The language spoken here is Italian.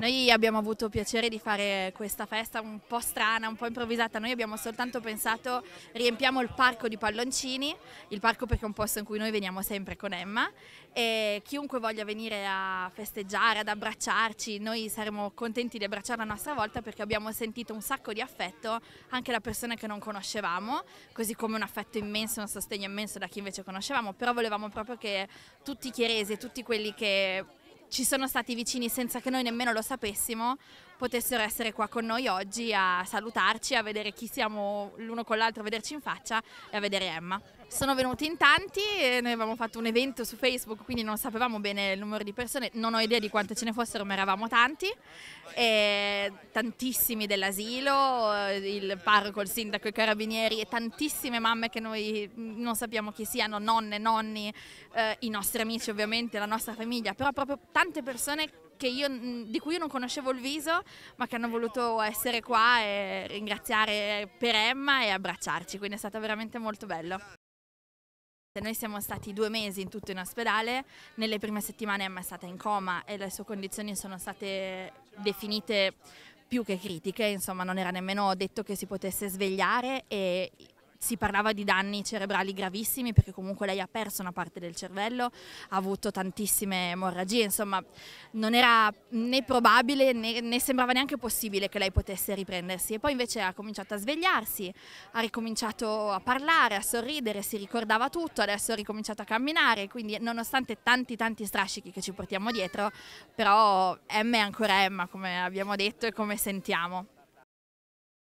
Noi abbiamo avuto piacere di fare questa festa un po' strana, un po' improvvisata, noi abbiamo soltanto pensato riempiamo il parco di palloncini, il parco perché è un posto in cui noi veniamo sempre con Emma e chiunque voglia venire a festeggiare, ad abbracciarci, noi saremo contenti di abbracciarla a nostra volta perché abbiamo sentito un sacco di affetto anche da persone che non conoscevamo, così come un affetto immenso, un sostegno immenso da chi invece conoscevamo, però volevamo proprio che tutti i chieresi, e tutti quelli che ci sono stati vicini senza che noi nemmeno lo sapessimo potessero essere qua con noi oggi a salutarci, a vedere chi siamo l'uno con l'altro, a vederci in faccia e a vedere Emma. Sono venuti in tanti, noi avevamo fatto un evento su Facebook, quindi non sapevamo bene il numero di persone, non ho idea di quante ce ne fossero, ma eravamo tanti, e tantissimi dell'asilo, eh, il parroco, il sindaco, i carabinieri e tantissime mamme che noi non sappiamo chi siano, nonne, nonni, eh, i nostri amici ovviamente, la nostra famiglia, però proprio tante persone io, di cui io non conoscevo il viso, ma che hanno voluto essere qua e ringraziare per Emma e abbracciarci, quindi è stato veramente molto bello. Noi siamo stati due mesi in tutto in ospedale, nelle prime settimane Emma è stata in coma e le sue condizioni sono state definite più che critiche, insomma non era nemmeno detto che si potesse svegliare e si parlava di danni cerebrali gravissimi perché comunque lei ha perso una parte del cervello, ha avuto tantissime emorragie, insomma non era né probabile né, né sembrava neanche possibile che lei potesse riprendersi e poi invece ha cominciato a svegliarsi, ha ricominciato a parlare, a sorridere, si ricordava tutto, adesso ha ricominciato a camminare, quindi nonostante tanti tanti strascichi che ci portiamo dietro, però Emma è ancora Emma come abbiamo detto e come sentiamo.